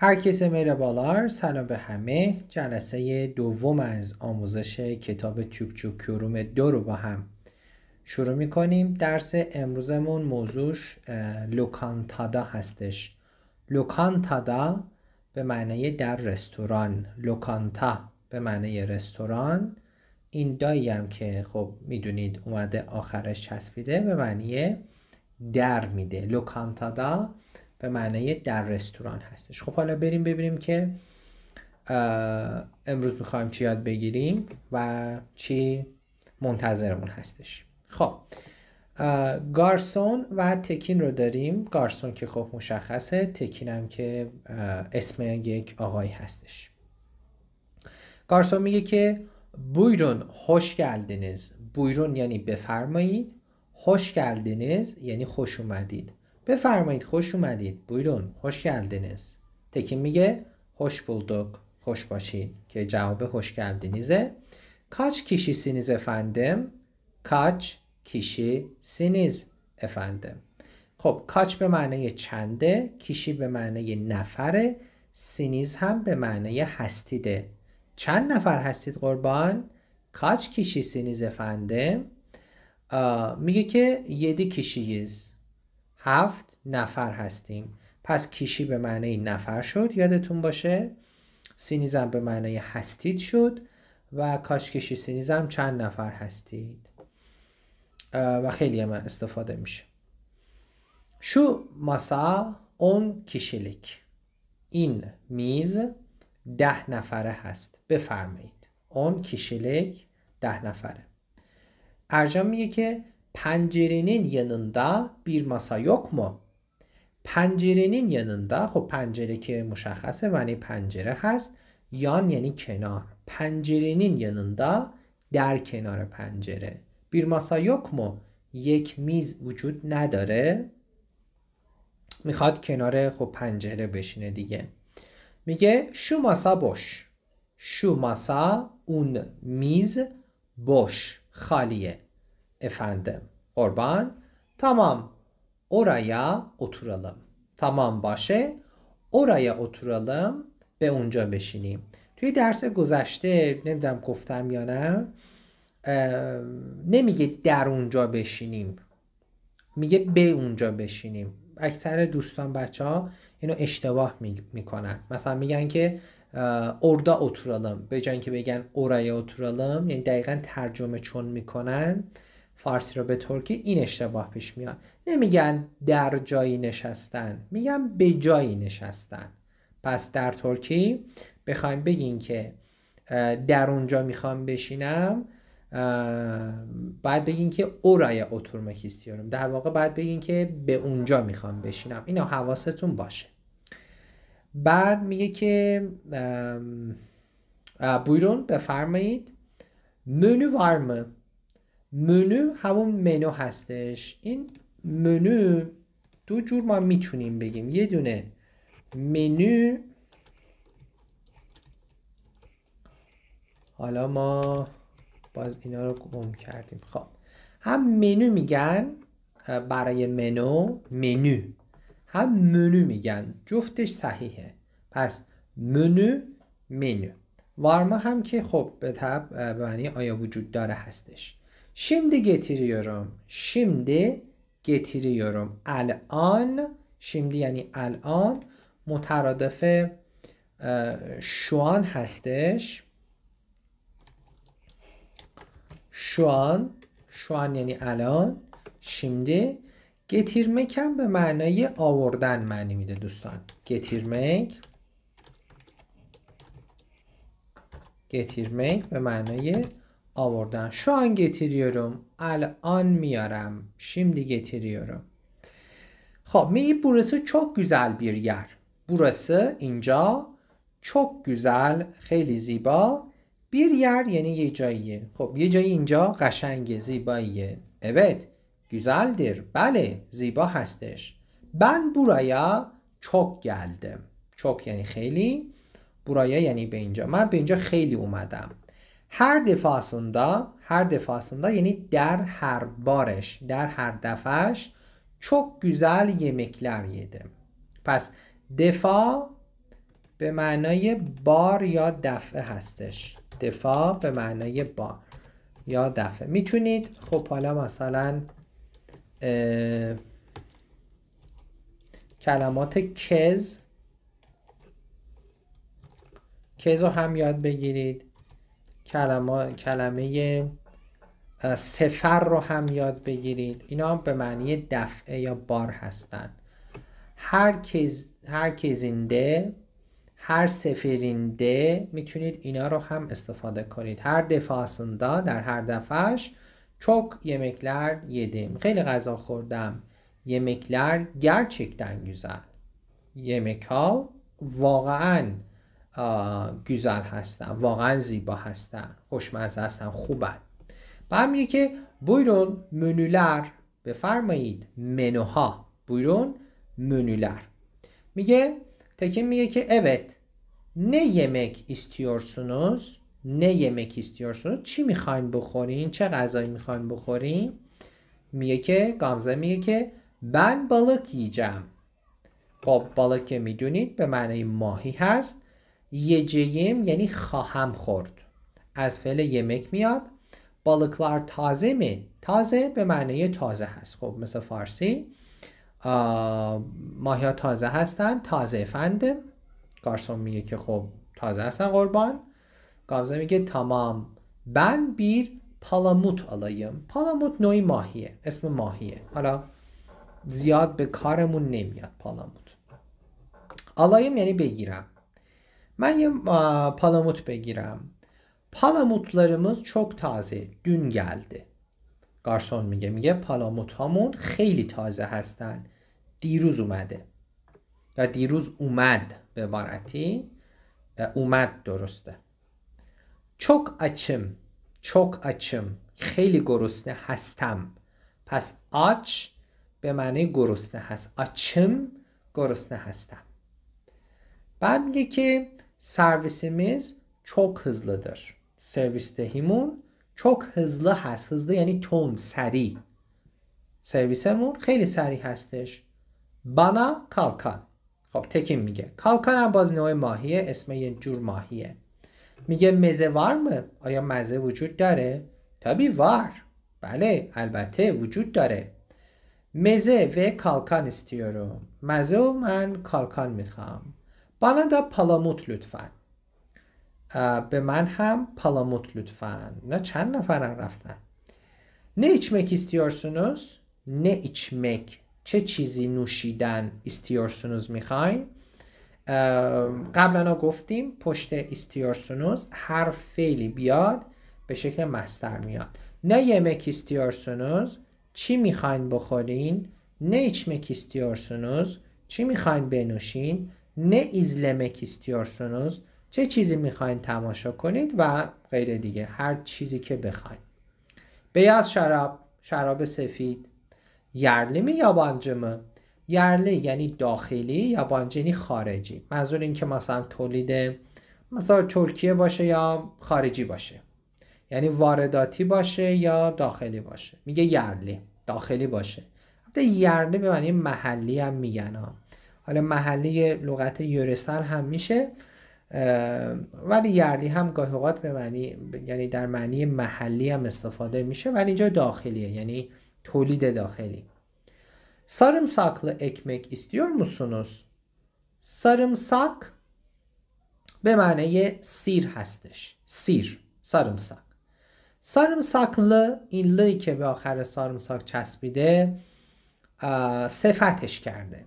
هرکس میره بالار سلام به همه جلسه دوم از آموزش کتاب چوب کروم دو رو با هم شروع میکنیم درس امروزمون موضوعش لوکانتادا هستش لوکانتادا به معنی در رستوران لوکانتا به معنی رستوران این دایی هم که خب میدونید اومده آخرش چسبیده به معنی در میده لوکانتادا به معنی در رستوران هستش خب حالا بریم ببینیم که امروز میخوایم چی یاد بگیریم و چی منتظرمون هستش خب گارسون و تکین رو داریم گارسون که خب مشخصه تکین هم که اسم یک آقای هستش گارسون میگه که بویرون خوش گلدنز بویرون یعنی بفرمایید خوش گلدنز یعنی خوش اومدید بفرمایید خوش اومدید بیرون خوش گلدینیز تکی میگه خوش بولدوک خوش باشین که جواب خوش گلدینیزه کاچ کیشی سینیز افندم کاچ کیشی سینیز افندم خب کاچ به معنی چنده کیشی به معنی نفره سینیز هم به معنی هستیده چند نفر هستید قربان؟ کاچ کیشی سینیز افندم میگه که یدی کیشیز هفت نفر هستیم پس کیشی به معنی نفر شد یادتون باشه سینیزم به معنی هستید شد و کاشکشی سینیزم چند نفر هستید و خیلی هم استفاده میشه شو ماسا اون کیشیلیک این میز ده نفره هست بفرمایید اون کیشیلیک ده نفره ارجام میگه که pencerenin yanında بیر ماسا yok mu? پنجرهنین yanında خب پنجره که مشخصه ونی پنجره هست یان یعنی کنار پنجرهنین yanında در کنار پنجره bir ماسا yok یک میز وجود نداره میخواد کنار خب پنجره بشینه دیگه میگه شو ماسا بش شو ماسا اون میز بش خالیه efendim. Orban. Tamam. Oraya oturalım. تمام باشه اورای oturalım به اونجا بشینیم توی درس گذشته نمیدونم گفتم یا نه نمیگه در اونجا بشینیم میگه به اونجا بشینیم اکثر دوستان بچه ها اینو اشتباه میکنن مثلا میگن که اردا اتورالم به جای که بگن اورای اتورالم یعنی دقیقا ترجمه چون میکنن فارسی رو به ترکی این اشتباه پیش میاد نمیگن در جایی نشستن میگن به جایی نشستن پس در ترکی بخوایم بگین که در اونجا میخوام بشینم بعد بگین که اورای oturmak در واقع بعد بگین که به اونجا میخوام بشینم اینا حواستون باشه بعد میگه که بویرون بفرمایید منو var منو همون منو هستش این منو دو جور ما میتونیم بگیم یه دونه منو حالا ما باز اینا رو گم کردیم خب هم منو میگن برای منو منو هم منو میگن جفتش صحیحه پس منو منو وارما هم که خب به طب معنی آیا وجود داره هستش Şimdi getiriyorum. Şimdi getiriyorum. الان şimdi یعنی الان مترادف شوان هستش شوان شوان یعنی الان شیمده گتیرمکم به معنای آوردن معنی میده دوستان گتیرمک گتیرمک به معنای آوردم شو آن الان میارم شیم دیگه خب می بورسه چوک گوزل بیر یر بورسه اینجا چوک گوزل خیلی زیبا بیر یعنی یه جاییه خب یه جایی اینجا قشنگ زیباییه اوید گوزل دیر بله زیبا هستش بن بورایا چوک گلدم چوک یعنی خیلی بورایا یعنی به اینجا من به اینجا خیلی اومدم هر دفاسوندا هر دفاسوندا یعنی در هر بارش در هر دفعش، چوک güzel یمکلر یده پس دفاع به معنای بار یا دفعه هستش دفاع به معنای بار یا دفعه میتونید خب حالا مثلا کلمات کز کز رو هم یاد بگیرید کلمه, کلمه سفر رو هم یاد بگیرید اینا به معنی دفعه یا بار هستند هر کزینده هر سفرینده میتونید اینا رو هم استفاده کنید هر defasında در هر دفعش چوک یمکلر yedim خیلی غذا خوردم یمکلر گرچکتن güzel یمکا واقعا گزار هستن واقعا زیبا هستن خوشمزه هستن خوبن بعد میگه که بویرون منولر بفرمایید منوها بویرون منولر میگه تکین میگه که اوت نه یمک استیورسونوز نه یمک استیورسونوز چی میخوایم بخورین چه غذایی میخوایم بخورین میگه که گامزه میگه که من بالک ییجم خب بالک که میدونید به معنی ماهی هست یجیم یعنی خواهم خورد از فعل یمک میاد بالکلار تازه می تازه به معنی تازه هست خب مثل فارسی ماهیا تازه هستن تازه فنده گارسون میگه که خب تازه هستن قربان گابزه میگه تمام بن بیر پالاموت آلایم پالاموت نوعی ماهیه. اسم ماهیه. حالا زیاد به کارمون نمیاد پالاموت آلایم یعنی بگیرم. من یه پالاموت بگیرم palamutlarımız çok تازه دون گلده گارسون میگه میگه پالاموت هامون خیلی تازه هستن دیروز اومده یا دیروز اومد به عبارتی اومد درسته چوک اچم چک اچم خیلی گرسنه هستم پس آچ به معنی گرسنه هست آچم گرسنه هستم بعد میگه که servisimiz çok hızlıdır. سرویس دهیمون çok hızlı هست hızlı یعنی تون سریع سرویسمون خیلی سریع هستش بنا کالکان خب تکیم میگه کالکان هم باز نوع ماهیه اسم یه جور ماهیه میگه مزه وارمه آیا مزه وجود داره تابی وار بله البته وجود داره مزه و کالکان استیورم مزه و من کالکان میخوام Bana da palamut لطفا به من هم palamut lütfen نه چند نفرن رفتن نه ایچمک istiyorsunuz نه ایچمک چه چیزی نوشیدن istiyorsunuz میخواین قبلا گفتیم پشت استیارسونوز هر فعلی بیاد به شکل مستر میاد نه یمک استیارسونوز چی میخواین بخورین نه ایچمک استیارسونوز چی میخواین بنوشین ne izlemek istiyorsunuz چه چیزی میخواین تماشا کنید و غیر دیگه هر چیزی که بخواین بیاز شراب شراب سفید یرلی می yabancı mı یعنی داخلی یا یعنی خارجی منظور این که مثلا تولید مثلا ترکیه باشه یا خارجی باشه یعنی وارداتی باشه یا داخلی باشه میگه یرلی داخلی باشه یرلی به معنی محلی هم میگن حالا محلی لغت یورسال هم میشه ولی یرلی هم گاهی اوقات به معنی یعنی در معنی محلی هم استفاده میشه ولی اینجا داخلیه یعنی تولید داخلی اکمک اکمک istiyor musunuz? ساک به معنی سیر هستش سیر سارمساک سارم ل این لی که به آخر سارمساک چسبیده صفتش کرده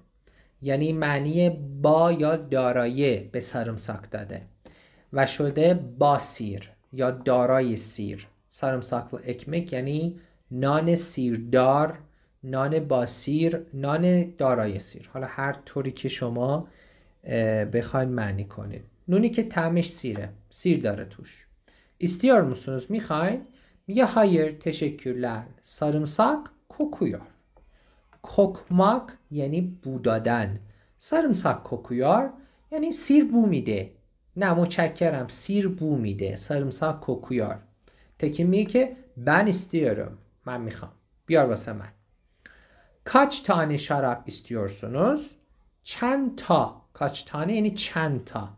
یعنی معنی با یا دارایی به ساک داده و شده با سیر یا دارای سیر ساک و اکمک یعنی نان سیردار نان با سیر نان دارای سیر حالا هر طوری که شما بخواید معنی کنید نونی که تعمش سیره سیر داره توش استیار موسونوز میخواین میگه تشکرلر سرم ساک کوکویا کوکماک یعنی بو دادن سرمساک کوکویار یعنی سیر بو میده نه متشکرم سیر بو میده سرمساک کوکویار تکی میگه که من استیارم من میخوام بیار واسه من کچ تانی شراب istiyorsunuz چند تا کچ تانی یعنی چند تا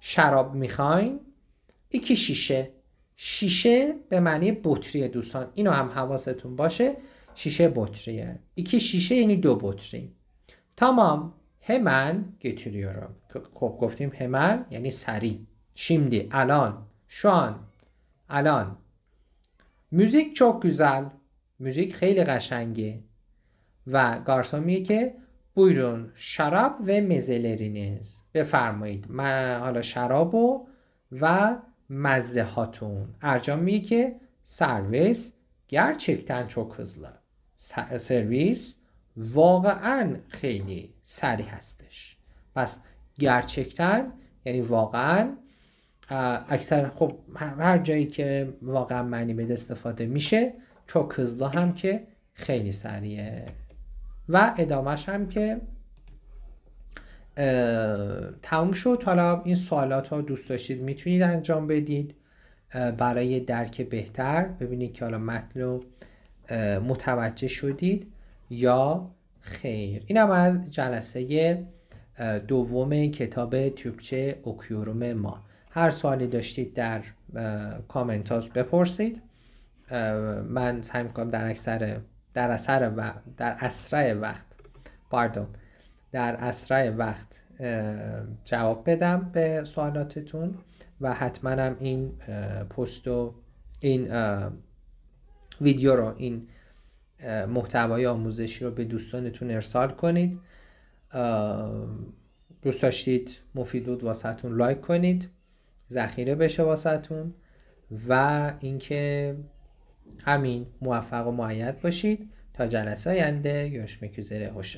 شراب میخواین یکی شیشه شیشه به معنی بطری دوستان اینو هم حواستون باشه شیشه botreye. İki شیشه yani یعنی دو botre. Tamam. Hemen getiriyorum. گفتیم همن یعنی سری. Şimdi, الان, شان. الان. موزیک çok güzel. موزیک خیلی قشنگه. و گارسون که بویرون شراب و مزلرینیز بفرمایید من حالا شراب و و مزه هاتون ارجام میگه که سرویس gerçekten çok hızlı سرویس واقعا خیلی سریع هستش پس گرچکتن یعنی واقعا اکثر خب هر جایی که واقعا معنی بده استفاده میشه چوک کزلا هم که خیلی سریعه و ادامهش هم که تموم شد حالا این سوالات ها دوست داشتید میتونید انجام بدید برای درک بهتر ببینید که حالا متنو متوجه شدید یا خیر اینم از جلسه دوم کتاب تیوبچه اوکیوروم ما هر سوالی داشتید در کامنت بپرسید من سعی میکنم در اکثر در اثر و در اسرع وقت پاردون در اسرع وقت جواب بدم به سوالاتتون و حتما این پستو این ویدیو رو این محتوای آموزشی رو به دوستانتون ارسال کنید دوست داشتید مفید بود واسهتون لایک کنید ذخیره بشه واسهتون و اینکه همین موفق و معید باشید تا جلسه آینده میکوزره خوش